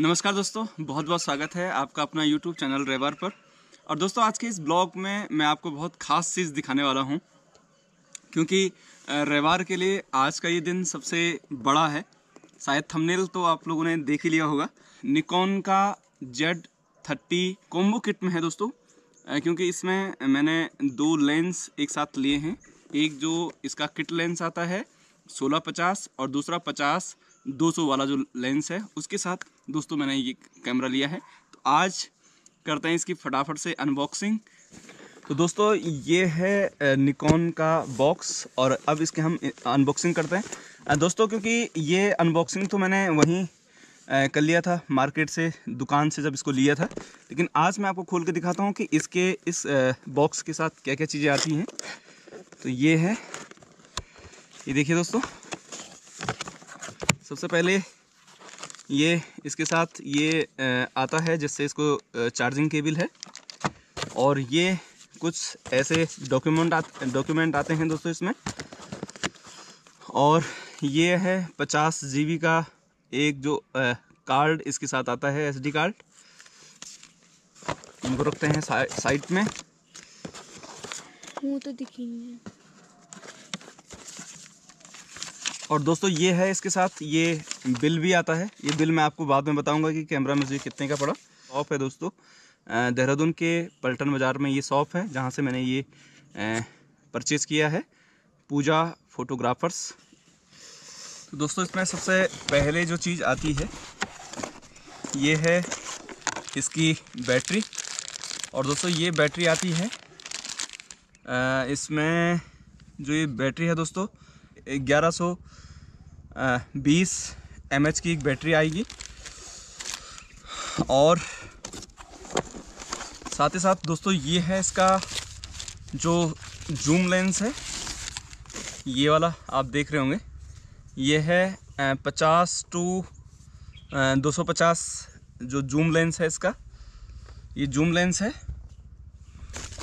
नमस्कार दोस्तों बहुत बहुत स्वागत है आपका अपना यूट्यूब चैनल रेवर पर और दोस्तों आज के इस ब्लॉग में मैं आपको बहुत ख़ास चीज़ दिखाने वाला हूँ क्योंकि रेवार के लिए आज का ये दिन सबसे बड़ा है शायद थंबनेल तो आप लोगों ने देख ही लिया होगा निकॉन का जेड थर्टी कोम्बो किट में है दोस्तों क्योंकि इसमें मैंने दो लेंस एक साथ लिए हैं एक जो इसका किट लेंस आता है सोलह पचास और दूसरा पचास 200 वाला जो लेंस है उसके साथ दोस्तों मैंने ये कैमरा लिया है तो आज करते हैं इसकी फटाफट से अनबॉक्सिंग तो दोस्तों ये है निकॉन का बॉक्स और अब इसके हम अनबॉक्सिंग करते हैं दोस्तों क्योंकि ये अनबॉक्सिंग तो मैंने वहीं कर लिया था मार्केट से दुकान से जब इसको लिया था लेकिन आज मैं आपको खोल के दिखाता हूँ कि इसके इस बॉक्स के साथ क्या क्या चीज़ें आती हैं तो ये है ये देखिए दोस्तों सबसे पहले ये इसके साथ ये आता है जिससे इसको चार्जिंग केबल है और ये कुछ ऐसे डॉक्यूमेंट डॉक्यूमेंट आते हैं दोस्तों इसमें और ये है पचास जी का एक जो आ, कार्ड इसके साथ आता है एसडी कार्ड इनको रखते हैं साइड में तो दिखी नहीं है और दोस्तों ये है इसके साथ ये बिल भी आता है ये बिल मैं आपको बाद में बताऊंगा कि कैमरा म्यूज़िक कितने का पड़ा शॉप है दोस्तों देहरादून के पलटन बाज़ार में ये शॉप है जहाँ से मैंने ये परचेज़ किया है पूजा फोटोग्राफर्स तो दोस्तों इसमें सबसे पहले जो चीज़ आती है ये है इसकी बैटरी और दोस्तों ये बैटरी आती है इसमें जो ये बैटरी है दोस्तों ग्यारह सौ बीस एम की एक बैटरी आएगी और साथ ही साथ दोस्तों ये है इसका जो जूम लेंस है ये वाला आप देख रहे होंगे ये है पचास टू दो सौ पचास जो जूम लेंस है इसका ये जूम लेंस है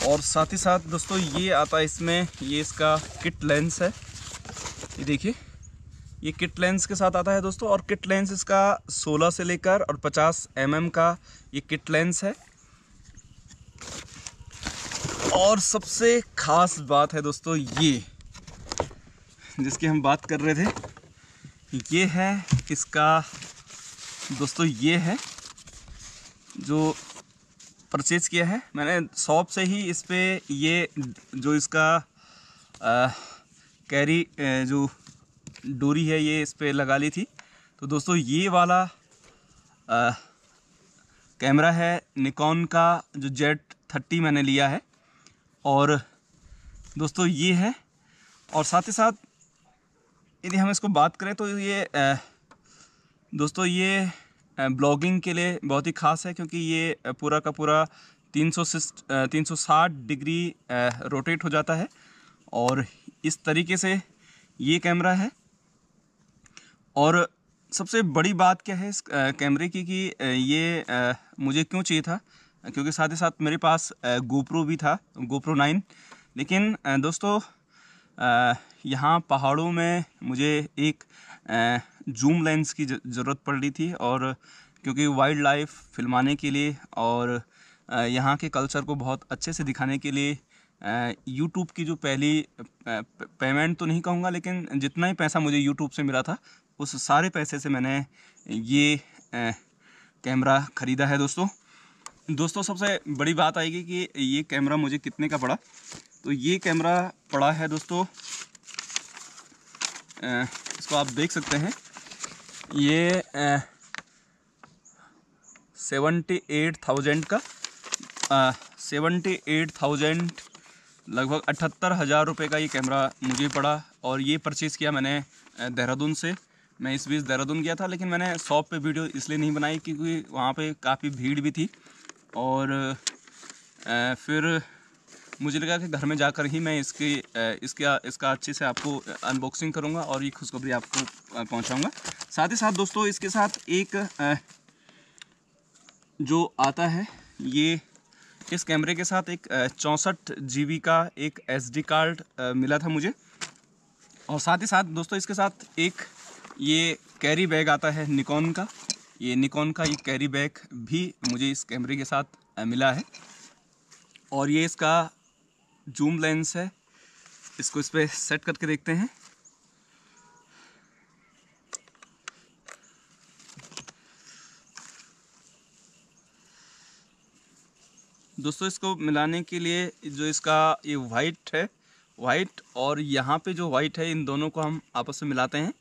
और साथ ही साथ दोस्तों ये आता है इसमें ये इसका किट लेंस है ये देखिए ये किट लेंस के साथ आता है दोस्तों और किट लेंस इसका 16 से लेकर और 50 एम mm का ये किट लेंस है और सबसे ख़ास बात है दोस्तों ये जिसकी हम बात कर रहे थे ये है इसका दोस्तों ये है जो परचेज़ किया है मैंने शॉप से ही इस पर ये जो इसका आ, कैरी जो डोरी है ये इस पर लगा ली थी तो दोस्तों ये वाला आ, कैमरा है निकॉन का जो जेट थर्टी मैंने लिया है और दोस्तों ये है और साथ ही साथ यदि हम इसको बात करें तो ये आ, दोस्तों ये ब्लॉगिंग के लिए बहुत ही ख़ास है क्योंकि ये पूरा का पूरा तीन सौ तीन सौ साठ डिग्री रोटेट हो जाता है और इस तरीके से ये कैमरा है और सबसे बड़ी बात क्या है इस कैमरे की कि ये मुझे क्यों चाहिए था क्योंकि साथ ही साथ मेरे पास गोप्रो भी था गोप्रो नाइन लेकिन दोस्तों यहाँ पहाड़ों में मुझे एक जूम लेंस की ज़रूरत पड़ रही थी और क्योंकि वाइल्ड लाइफ फिल्माने के लिए और यहाँ के कल्चर को बहुत अच्छे से दिखाने के लिए यूट्यूब की जो पहली पेमेंट तो नहीं कहूँगा लेकिन जितना ही पैसा मुझे यूट्यूब से मिला था उस सारे पैसे से मैंने ये कैमरा ख़रीदा है दोस्तों दोस्तों सबसे बड़ी बात आएगी कि ये कैमरा मुझे कितने का पड़ा तो ये कैमरा पड़ा है दोस्तों इसको आप देख सकते हैं ये सेवेंटी एट थाउजेंड का सेवेंटी एट थाउजेंड लगभग अठहत्तर हज़ार रुपये का ये कैमरा मुझे पड़ा और ये परचेज़ किया मैंने देहरादून से मैं इस बीच देहरादून गया था लेकिन मैंने शॉप पे वीडियो इसलिए नहीं बनाई क्योंकि वहाँ पे काफ़ी भीड़ भी थी और फिर मुझे लगा कि घर में जाकर ही मैं इसकी इसका इसका अच्छे से आपको अनबॉक्सिंग करूँगा और ये खुशखबरी आपको पहुँचाऊँगा साथ ही साथ दोस्तों इसके साथ एक जो आता है ये इस कैमरे के साथ एक चौंसठ जी का एक एस कार्ड मिला था मुझे और साथ ही साथ दोस्तों इसके साथ एक ये कैरी बैग आता है निकॉन का ये निकॉन का ये कैरी बैग भी मुझे इस कैमरे के साथ मिला है और ये इसका जूम लेंस है इसको इस पर सेट करके देखते हैं दोस्तों इसको मिलाने के लिए जो इसका ये वाइट है वाइट और यहाँ पे जो वाइट है इन दोनों को हम आपस में मिलाते हैं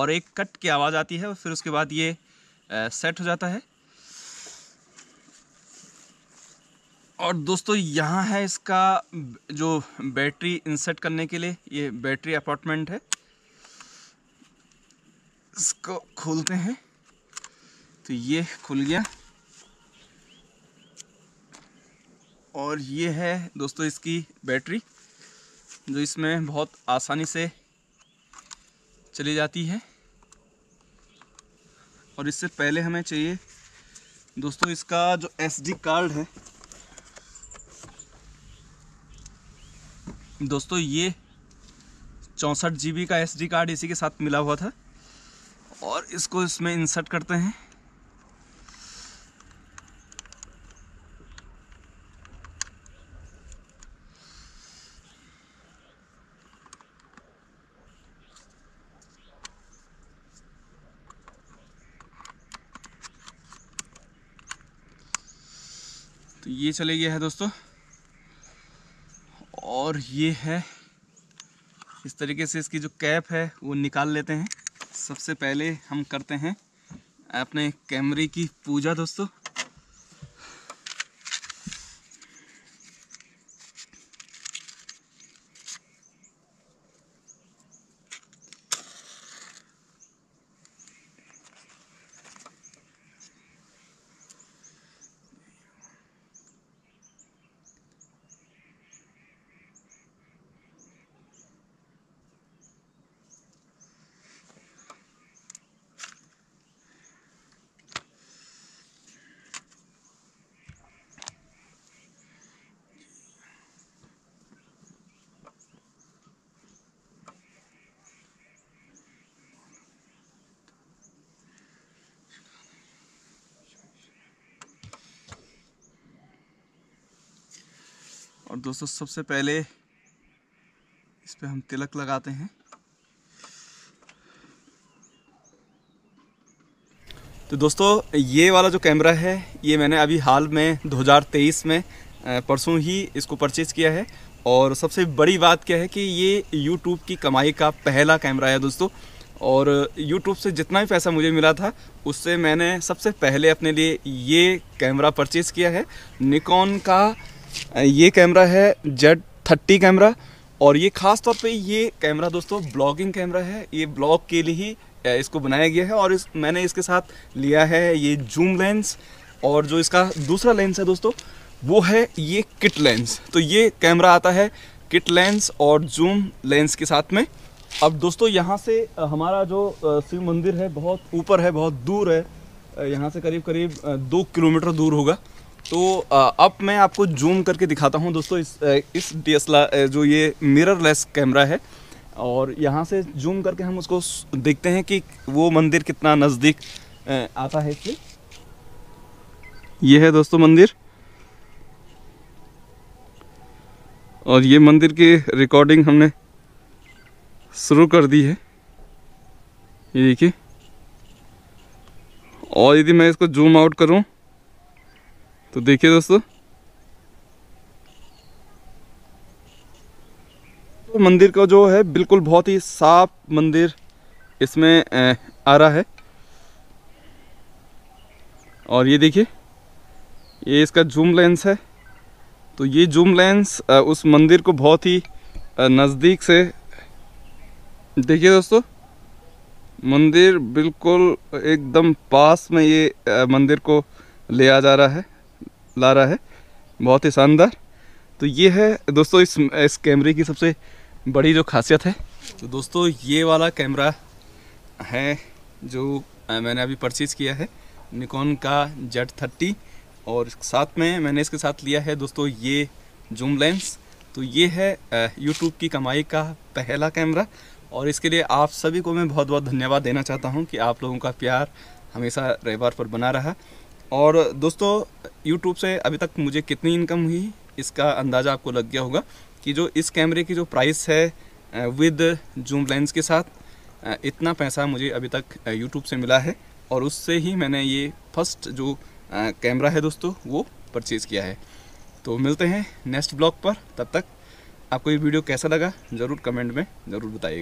और एक कट की आवाज़ आती है और फिर उसके बाद ये सेट हो जाता है और दोस्तों यहाँ है इसका जो बैटरी इंसर्ट करने के लिए ये बैटरी अपार्टमेंट है इसको खोलते हैं तो ये खुल गया और ये है दोस्तों इसकी बैटरी जो इसमें बहुत आसानी से चली जाती है और इससे पहले हमें चाहिए दोस्तों इसका जो एसडी कार्ड है दोस्तों ये चौंसठ जी का एसडी कार्ड इसी के साथ मिला हुआ था और इसको इसमें इंसर्ट करते हैं तो ये चले गया है दोस्तों और ये है इस तरीके से इसकी जो कैप है वो निकाल लेते हैं सबसे पहले हम करते हैं अपने कैमरे की पूजा दोस्तों और दोस्तों सबसे पहले इस पर हम तिलक लगाते हैं तो दोस्तों ये वाला जो कैमरा है ये मैंने अभी हाल में 2023 में परसों ही इसको परचेज़ किया है और सबसे बड़ी बात क्या है कि ये YouTube की कमाई का पहला कैमरा है दोस्तों और YouTube से जितना भी पैसा मुझे मिला था उससे मैंने सबसे पहले अपने लिए ये कैमरा परचेज़ किया है निकॉन का ये कैमरा है जेड थर्टी कैमरा और ये ख़ास तौर पे ये कैमरा दोस्तों ब्लॉगिंग कैमरा है ये ब्लॉग के लिए ही इसको बनाया गया है और इस मैंने इसके साथ लिया है ये जूम लेंस और जो इसका दूसरा लेंस है दोस्तों वो है ये किट लेंस तो ये कैमरा आता है किट लेंस और जूम लेंस के साथ में अब दोस्तों यहाँ से हमारा जो शिव मंदिर है बहुत ऊपर है बहुत दूर है यहाँ से करीब करीब दो किलोमीटर दूर होगा तो अब मैं आपको जूम करके दिखाता हूँ दोस्तों इस इस डी जो ये मिररलेस कैमरा है और यहाँ से जूम करके हम उसको देखते हैं कि वो मंदिर कितना नज़दीक आता है इससे ये है दोस्तों मंदिर और ये मंदिर की रिकॉर्डिंग हमने शुरू कर दी है ये देखिए और यदि मैं इसको जूम आउट करूं तो देखिए दोस्तों तो मंदिर का जो है बिल्कुल बहुत ही साफ मंदिर इसमें आ रहा है और ये देखिए ये इसका जूम लेंस है तो ये जूम लेंस उस मंदिर को बहुत ही नज़दीक से देखिए दोस्तों मंदिर बिल्कुल एकदम पास में ये मंदिर को ले आ जा रहा है ला रहा है बहुत ही शानदार तो ये है दोस्तों इस इस कैमरे की सबसे बड़ी जो खासियत है तो दोस्तों ये वाला कैमरा है जो मैंने अभी परचेज़ किया है निकॉन का जेड थर्टी और साथ में मैंने इसके साथ लिया है दोस्तों ये जूम लेंस तो ये है यूट्यूब की कमाई का पहला कैमरा और इसके लिए आप सभी को मैं बहुत बहुत धन्यवाद देना चाहता हूँ कि आप लोगों का प्यार हमेशा रविवार पर बना रहा और दोस्तों यूट्यूब से अभी तक मुझे कितनी इनकम हुई इसका अंदाज़ा आपको लग गया होगा कि जो इस कैमरे की जो प्राइस है विद जूम लेंस के साथ इतना पैसा मुझे अभी तक यूट्यूब से मिला है और उससे ही मैंने ये फर्स्ट जो कैमरा है दोस्तों वो परचेज़ किया है तो मिलते हैं नेक्स्ट ब्लॉग पर तब तक आपको ये वीडियो कैसा लगा ज़रूर कमेंट में ज़रूर बताइएगा